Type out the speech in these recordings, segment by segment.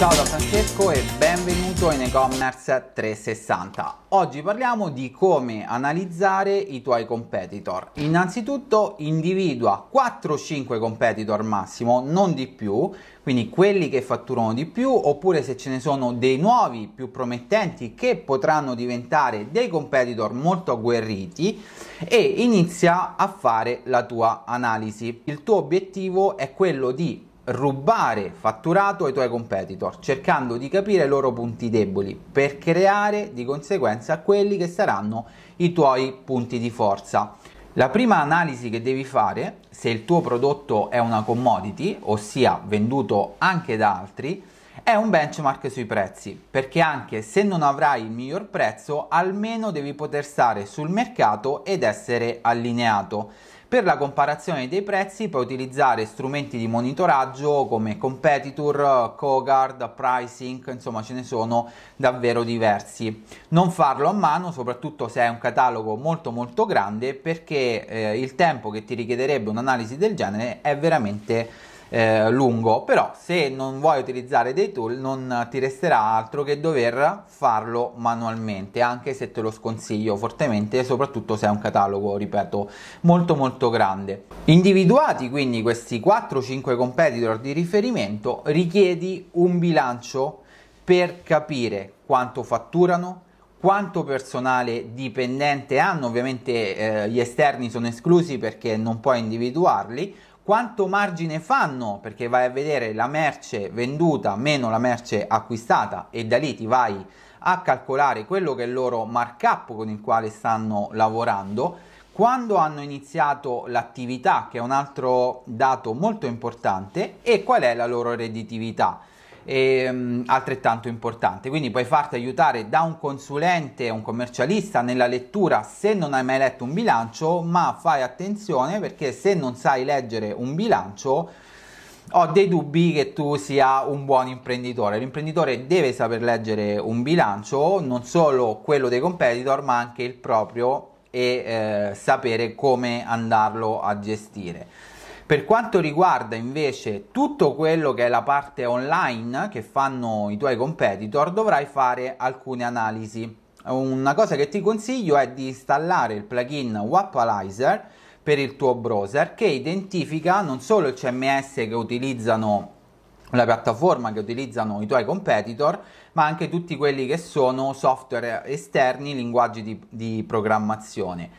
Ciao da Francesco e benvenuto in e-commerce 360. Oggi parliamo di come analizzare i tuoi competitor. Innanzitutto individua 4-5 competitor massimo, non di più, quindi quelli che fatturano di più oppure se ce ne sono dei nuovi più promettenti che potranno diventare dei competitor molto agguerriti e inizia a fare la tua analisi. Il tuo obiettivo è quello di rubare fatturato ai tuoi competitor, cercando di capire i loro punti deboli per creare di conseguenza quelli che saranno i tuoi punti di forza. La prima analisi che devi fare, se il tuo prodotto è una commodity, ossia venduto anche da altri, è un benchmark sui prezzi, perché anche se non avrai il miglior prezzo, almeno devi poter stare sul mercato ed essere allineato. Per la comparazione dei prezzi puoi utilizzare strumenti di monitoraggio come Competitor, Cogard, Pricing, insomma ce ne sono davvero diversi. Non farlo a mano, soprattutto se è un catalogo molto molto grande, perché eh, il tempo che ti richiederebbe un'analisi del genere è veramente eh, lungo, però se non vuoi utilizzare dei tool non ti resterà altro che dover farlo manualmente, anche se te lo sconsiglio fortemente, soprattutto se è un catalogo, ripeto, molto molto grande. Individuati quindi questi 4-5 competitor di riferimento, richiedi un bilancio per capire quanto fatturano, quanto personale dipendente hanno, ovviamente eh, gli esterni sono esclusi perché non puoi individuarli, quanto margine fanno perché vai a vedere la merce venduta meno la merce acquistata e da lì ti vai a calcolare quello che è il loro markup con il quale stanno lavorando quando hanno iniziato l'attività che è un altro dato molto importante e qual è la loro redditività e, ehm, altrettanto importante. Quindi puoi farti aiutare da un consulente, un commercialista nella lettura se non hai mai letto un bilancio, ma fai attenzione perché se non sai leggere un bilancio ho dei dubbi che tu sia un buon imprenditore. L'imprenditore deve saper leggere un bilancio, non solo quello dei competitor, ma anche il proprio e eh, sapere come andarlo a gestire. Per quanto riguarda invece tutto quello che è la parte online che fanno i tuoi competitor, dovrai fare alcune analisi. Una cosa che ti consiglio è di installare il plugin Wapalyzer per il tuo browser che identifica non solo il CMS che utilizzano la piattaforma che utilizzano i tuoi competitor, ma anche tutti quelli che sono software esterni, linguaggi di, di programmazione.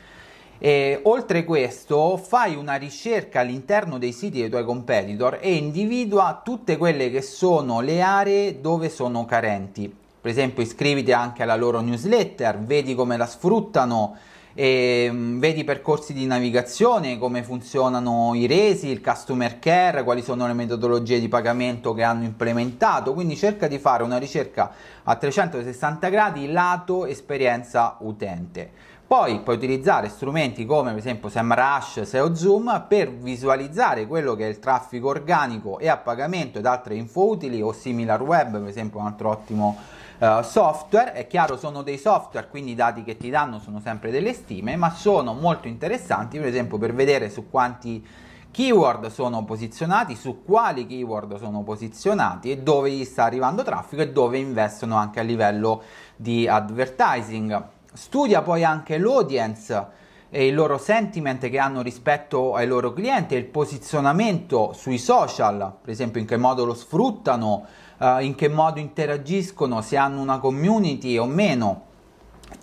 E, oltre questo, fai una ricerca all'interno dei siti dei tuoi competitor e individua tutte quelle che sono le aree dove sono carenti. Per esempio, iscriviti anche alla loro newsletter, vedi come la sfruttano, e, ehm, vedi i percorsi di navigazione, come funzionano i resi, il customer care, quali sono le metodologie di pagamento che hanno implementato. Quindi cerca di fare una ricerca a 360 gradi lato esperienza utente. Poi puoi utilizzare strumenti come per esempio SEMrush, SEO Zoom per visualizzare quello che è il traffico organico e a pagamento ed altre info utili o SimilarWeb, per esempio un altro ottimo eh, software, è chiaro sono dei software, quindi i dati che ti danno sono sempre delle stime, ma sono molto interessanti per esempio per vedere su quanti keyword sono posizionati, su quali keyword sono posizionati e dove gli sta arrivando traffico e dove investono anche a livello di advertising. Studia poi anche l'audience e il loro sentiment che hanno rispetto ai loro clienti il posizionamento sui social, per esempio in che modo lo sfruttano, eh, in che modo interagiscono, se hanno una community o meno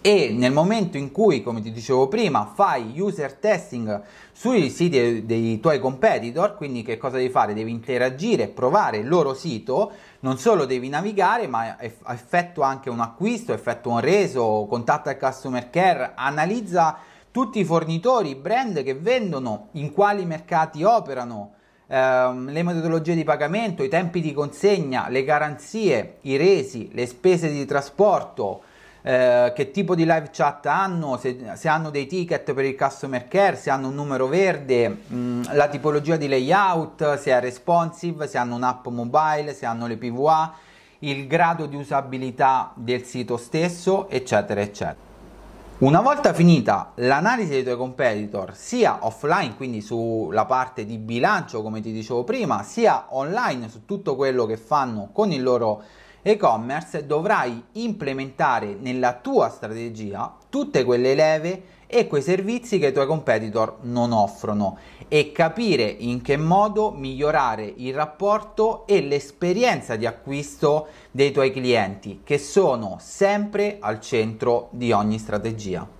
e nel momento in cui, come ti dicevo prima, fai user testing sui siti dei tuoi competitor, quindi che cosa devi fare? Devi interagire, provare il loro sito, non solo devi navigare, ma effettua anche un acquisto, effettua un reso, contatta il customer care, analizza tutti i fornitori, i brand che vendono, in quali mercati operano, ehm, le metodologie di pagamento, i tempi di consegna, le garanzie, i resi, le spese di trasporto, eh, che tipo di live chat hanno, se, se, hanno dei ticket per il customer care, se hanno un numero verde, mh, mm, la tipologia di layout, se è responsive, se hanno un'app mobile, se hanno le PVA, il grado di usabilità del sito stesso, eccetera, eccetera. Una volta finita l'analisi dei tuoi competitor, sia offline, quindi sulla parte di bilancio, come ti dicevo prima, sia online su tutto quello che fanno con il loro e-commerce dovrai implementare nella tua strategia tutte quelle leve e quei servizi che i tuoi competitor non offrono e capire in che modo migliorare il rapporto e l'esperienza di acquisto dei tuoi clienti che sono sempre al centro di ogni strategia.